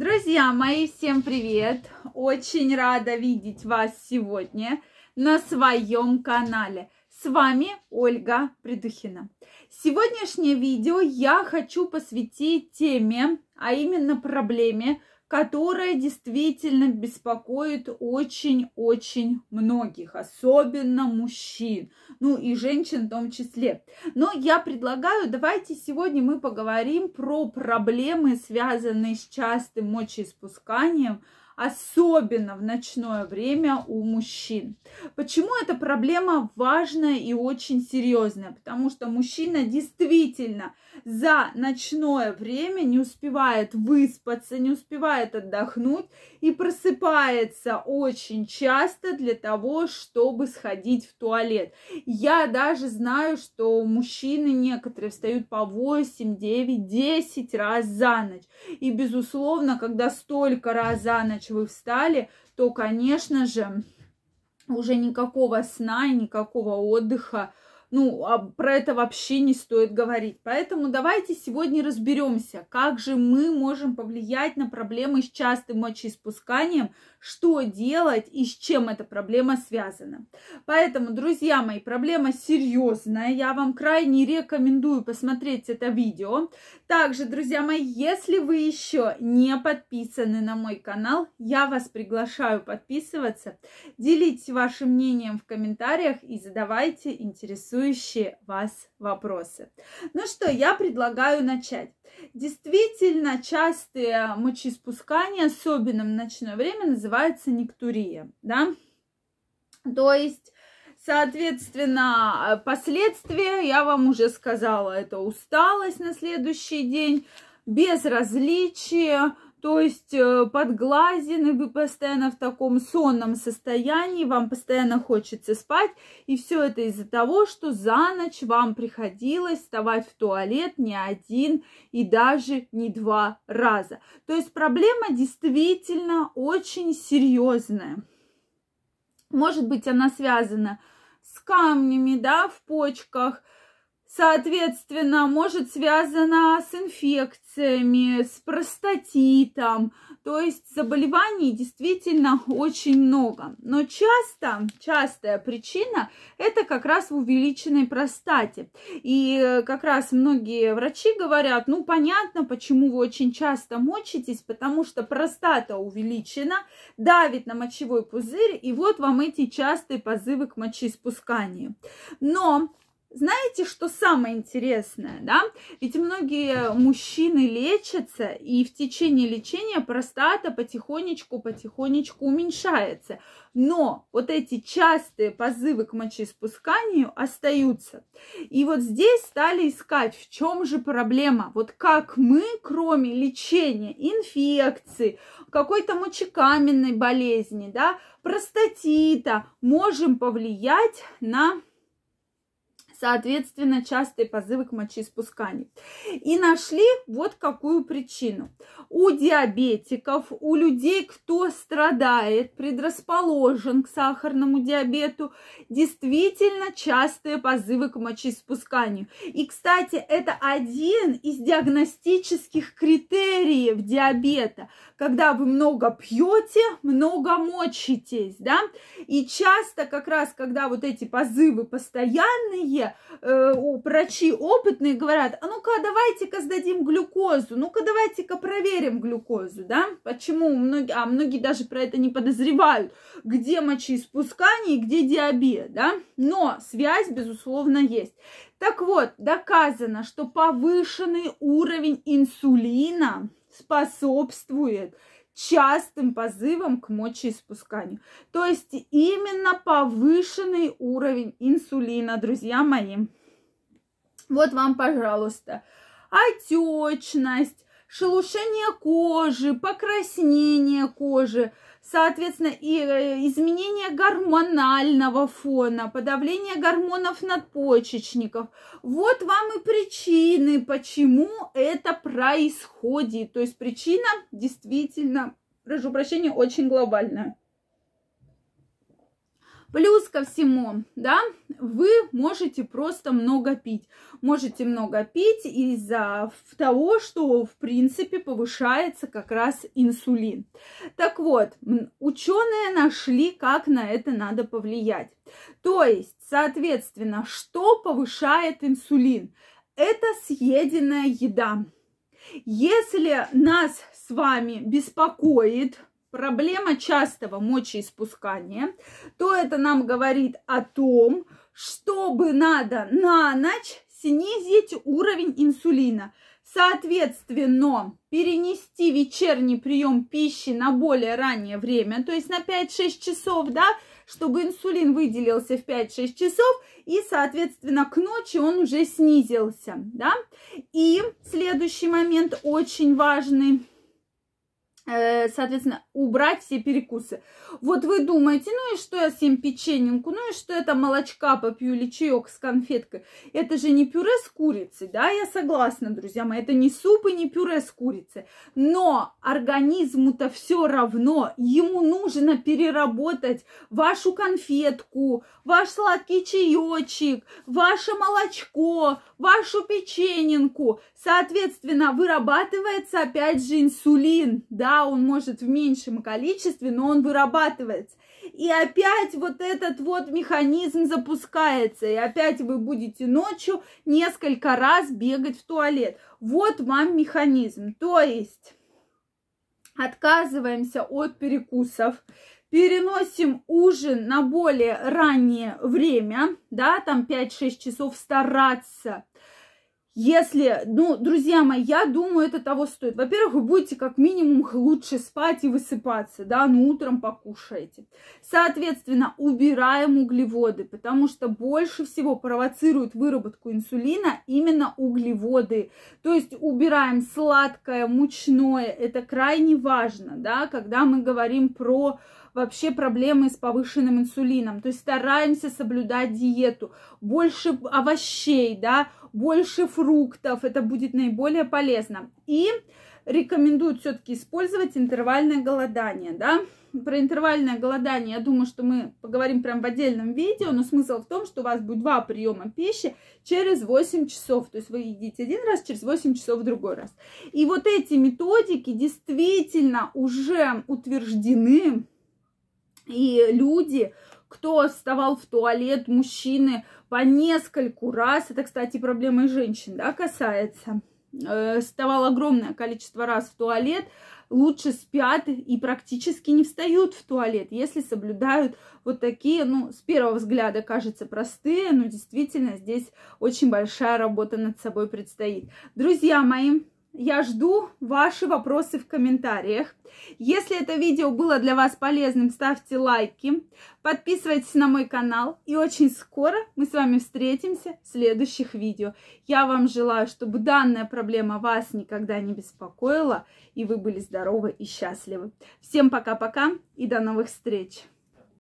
Друзья мои, всем привет! Очень рада видеть вас сегодня на своем канале. С вами Ольга Придухина. Сегодняшнее видео я хочу посвятить теме а именно проблеме, которая действительно беспокоит очень-очень многих, особенно мужчин, ну и женщин в том числе. Но я предлагаю, давайте сегодня мы поговорим про проблемы, связанные с частым мочеиспусканием, особенно в ночное время у мужчин. Почему эта проблема важная и очень серьезная? Потому что мужчина действительно за ночное время не успевает успевает выспаться, не успевает отдохнуть и просыпается очень часто для того, чтобы сходить в туалет. Я даже знаю, что мужчины некоторые встают по 8, 9, 10 раз за ночь. И, безусловно, когда столько раз за ночь вы встали, то, конечно же, уже никакого сна и никакого отдыха ну, а про это вообще не стоит говорить. Поэтому давайте сегодня разберемся, как же мы можем повлиять на проблемы с частым мочеиспусканием, что делать и с чем эта проблема связана. Поэтому, друзья мои, проблема серьезная. Я вам крайне рекомендую посмотреть это видео. Также, друзья мои, если вы еще не подписаны на мой канал, я вас приглашаю подписываться. Делитесь вашим мнением в комментариях и задавайте интересующие интересующие вас вопросы. Ну что, я предлагаю начать. Действительно, частые мочеиспускания, особенно в ночное время, называется нектурия, да? То есть Соответственно, последствия, я вам уже сказала, это усталость на следующий день, безразличие, то есть э, подглазины, вы постоянно в таком сонном состоянии, вам постоянно хочется спать. И все это из-за того, что за ночь вам приходилось вставать в туалет не один и даже не два раза. То есть проблема действительно очень серьезная. Может быть, она связана с камнями, да, в почках – соответственно, может связана с инфекциями, с простатитом. То есть заболеваний действительно очень много. Но часто, частая причина – это как раз в увеличенной простате. И как раз многие врачи говорят, ну, понятно, почему вы очень часто мочитесь, потому что простата увеличена, давит на мочевой пузырь, и вот вам эти частые позывы к мочеиспусканию. Но знаете, что самое интересное, да? Ведь многие мужчины лечатся, и в течение лечения простата потихонечку-потихонечку уменьшается. Но вот эти частые позывы к мочеиспусканию остаются. И вот здесь стали искать, в чем же проблема. Вот как мы, кроме лечения инфекции, какой-то мочекаменной болезни, да, простатита, можем повлиять на соответственно, частые позывы к мочеиспусканию. И нашли вот какую причину. У диабетиков, у людей, кто страдает, предрасположен к сахарному диабету, действительно частые позывы к мочеиспусканию. И, кстати, это один из диагностических критериев диабета, когда вы много пьете, много мочитесь, да, и часто как раз, когда вот эти позывы постоянные, уже э, врачи опытные говорят, а ну-ка давайте-ка сдадим глюкозу, ну-ка давайте-ка проверим глюкозу, да, почему многие, а многие даже про это не подозревают, где мочеиспускание и где диабет, да, но связь, безусловно, есть. Так вот, доказано, что повышенный уровень инсулина способствует частым позывом к мочеиспусканию. То есть именно повышенный уровень инсулина, друзья мои. Вот вам, пожалуйста, отечность, шелушение кожи, покраснение кожи, соответственно, и э, изменение гормонального фона, подавление гормонов надпочечников. Вот вам и причины, почему это происходит. То есть причина действительно, прошу прощения, очень глобальная. Плюс ко всему, да, вы можете просто много пить. Можете много пить из-за того, что, в принципе, повышается как раз инсулин. Так вот, ученые нашли, как на это надо повлиять. То есть, соответственно, что повышает инсулин? Это съеденная еда. Если нас с вами беспокоит проблема частого мочеиспускания, то это нам говорит о том, чтобы надо на ночь снизить уровень инсулина. Соответственно, перенести вечерний прием пищи на более раннее время, то есть на 5-6 часов, да, чтобы инсулин выделился в 5-6 часов, и, соответственно, к ночи он уже снизился, да. И следующий момент очень важный – Э, соответственно, убрать все перекусы. Вот вы думаете, ну и что я съем печеньку, ну и что я там молочка попью или чаек с конфеткой. Это же не пюре с курицей, да, я согласна, друзья мои, это не суп и не пюре с курицей. Но организму-то все равно, ему нужно переработать вашу конфетку, ваш сладкий чаечек, ваше молочко, вашу печененку. Соответственно, вырабатывается опять же инсулин, да, да, он может в меньшем количестве, но он вырабатывается. И опять вот этот вот механизм запускается, и опять вы будете ночью несколько раз бегать в туалет. Вот вам механизм. То есть отказываемся от перекусов, переносим ужин на более раннее время, да, там 5-6 часов стараться, если, ну, друзья мои, я думаю, это того стоит. Во-первых, вы будете как минимум лучше спать и высыпаться, да, ну, утром покушаете. Соответственно, убираем углеводы, потому что больше всего провоцируют выработку инсулина именно углеводы. То есть убираем сладкое, мучное, это крайне важно, да, когда мы говорим про вообще проблемы с повышенным инсулином. То есть стараемся соблюдать диету, больше овощей, да, больше фруктов, это будет наиболее полезно. И рекомендуют все-таки использовать интервальное голодание, да. Про интервальное голодание, я думаю, что мы поговорим прям в отдельном видео, но смысл в том, что у вас будет два приема пищи через 8 часов. То есть вы едите один раз, через 8 часов другой раз. И вот эти методики действительно уже утверждены, и люди кто вставал в туалет, мужчины по нескольку раз, это, кстати, проблема и женщин, да, касается, э, вставал огромное количество раз в туалет, лучше спят и практически не встают в туалет, если соблюдают вот такие, ну, с первого взгляда кажется простые, но действительно здесь очень большая работа над собой предстоит. Друзья мои, я жду ваши вопросы в комментариях. Если это видео было для вас полезным, ставьте лайки, подписывайтесь на мой канал. И очень скоро мы с вами встретимся в следующих видео. Я вам желаю, чтобы данная проблема вас никогда не беспокоила, и вы были здоровы и счастливы. Всем пока-пока и до новых встреч!